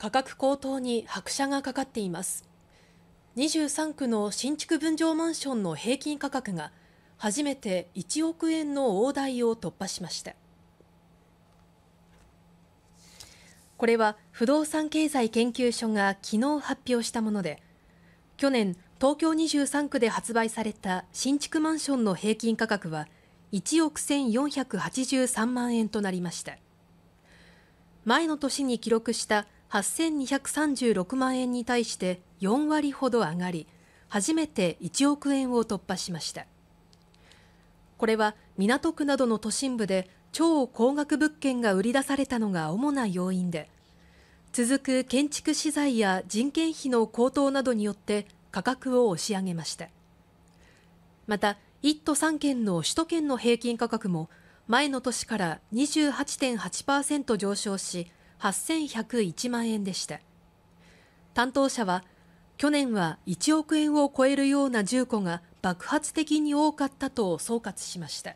価格高騰に拍車がかかっています23区の新築分譲マンションの平均価格が初めて1億円の大台を突破しましたこれは不動産経済研究所が昨日発表したもので去年東京23区で発売された新築マンションの平均価格は1億1483万円となりました前の年に記録した8236万円に対して4割ほど上がり初めて1億円を突破しましたこれは港区などの都心部で超高額物件が売り出されたのが主な要因で続く建築資材や人件費の高騰などによって価格を押し上げましたまた1都3県の首都圏の平均価格も前の年から28.8%上昇し8101万円でした担当者は去年は1億円を超えるような住戸が爆発的に多かったと総括しました。